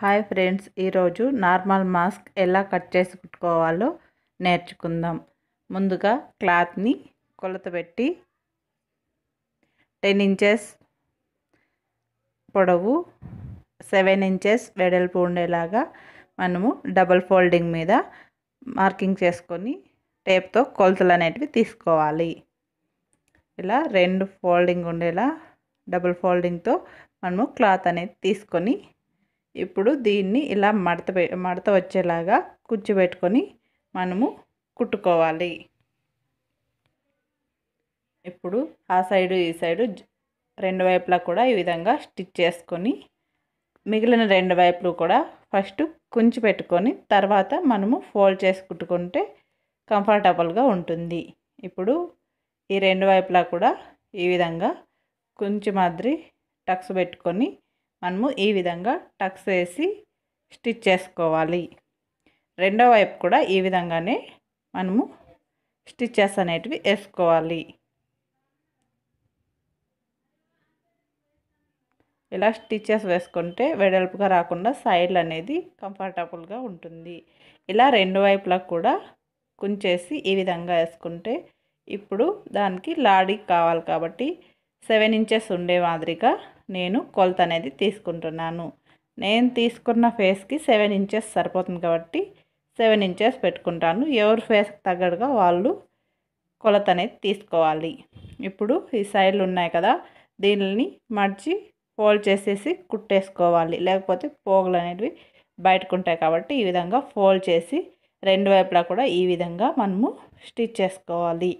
hi friends ఈరోజు normal mask ఎలా cut చేసి కుట్టుకోవాలో నేర్చుకుందాం ముందుగా క్లాత్ని కొలత పెట్టి టెన్ ఇంచెస్ పొడవు సెవెన్ ఇంచెస్ వెడల్పు ఉండేలాగా మనము డబల్ ఫోల్డింగ్ మీద మార్కింగ్ చేసుకొని టేప్తో కొలతలు అనేటివి తీసుకోవాలి ఇలా రెండు ఫోల్డింగ్ ఉండేలా డబుల్ ఫోల్డింగ్తో మనము క్లాత్ అనేది తీసుకొని ఇప్పుడు దీన్ని ఇలా మడత మడత వచ్చేలాగా కూర్చోబెట్టుకొని మనము కుట్టుకోవాలి ఇప్పుడు ఆ సైడు ఈ సైడు రెండు వైపులా కూడా ఈ విధంగా స్టిచ్ చేసుకొని మిగిలిన రెండు వైపులు కూడా ఫస్ట్ కుంచి పెట్టుకొని తర్వాత మనము ఫోల్డ్ చేసి కుట్టుకుంటే కంఫర్టబుల్గా ఉంటుంది ఇప్పుడు ఈ రెండు వైపులా కూడా ఈ విధంగా కుంచి మాదిరి టక్స్ పెట్టుకొని మనము ఈ విధంగా టక్స్ వేసి స్టిచ్ చేసుకోవాలి రెండో వైపు కూడా ఈ విధంగానే మనము స్టిచ్చెస్ అనేటివి వేసుకోవాలి ఇలా స్టిచ్చెస్ వేసుకుంటే వెడల్పుగా రాకుండా సైడ్లు అనేది కంఫర్టబుల్గా ఉంటుంది ఇలా రెండు వైపులా కూడా కుంచేసి ఈ విధంగా వేసుకుంటే ఇప్పుడు దానికి లాడీ కావాలి కాబట్టి సెవెన్ ఇంచెస్ ఉండే మాదిరిగా నేను కొలత అనేది తీసుకుంటున్నాను నేను తీసుకున్న ఫేస్కి సెవెన్ ఇంచెస్ సరిపోతుంది కాబట్టి సెవెన్ ఇంచెస్ పెట్టుకుంటాను ఎవరి ఫేస్కి తగ్గట్టుగా వాళ్ళు కొలత అనేది తీసుకోవాలి ఇప్పుడు ఈ సైడ్లు ఉన్నాయి కదా దీనిని మడిచి ఫోల్డ్ చేసేసి కుట్టేసుకోవాలి లేకపోతే పోగులు అనేవి బయటకుంటాయి కాబట్టి ఈ విధంగా ఫోల్డ్ చేసి రెండు వైపులా కూడా ఈ విధంగా మనము స్టిచ్ చేసుకోవాలి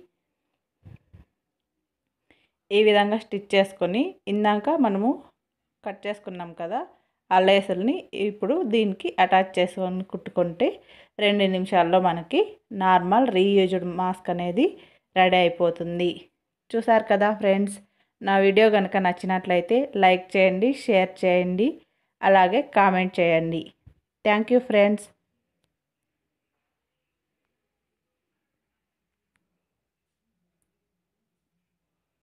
ఈ విధంగా స్టిచ్ చేసుకొని ఇందాక మనము కట్ చేసుకున్నాం కదా ఆ లేసుల్ని ఇప్పుడు దీనికి అటాచ్ చేసుకొని కుట్టుకుంటే రెండు నిమిషాల్లో మనకి నార్మల్ రీయూజ్డ్ మాస్క్ అనేది రెడీ అయిపోతుంది చూసారు కదా ఫ్రెండ్స్ నా వీడియో కనుక నచ్చినట్లయితే లైక్ చేయండి షేర్ చేయండి అలాగే కామెంట్ చేయండి థ్యాంక్ ఫ్రెండ్స్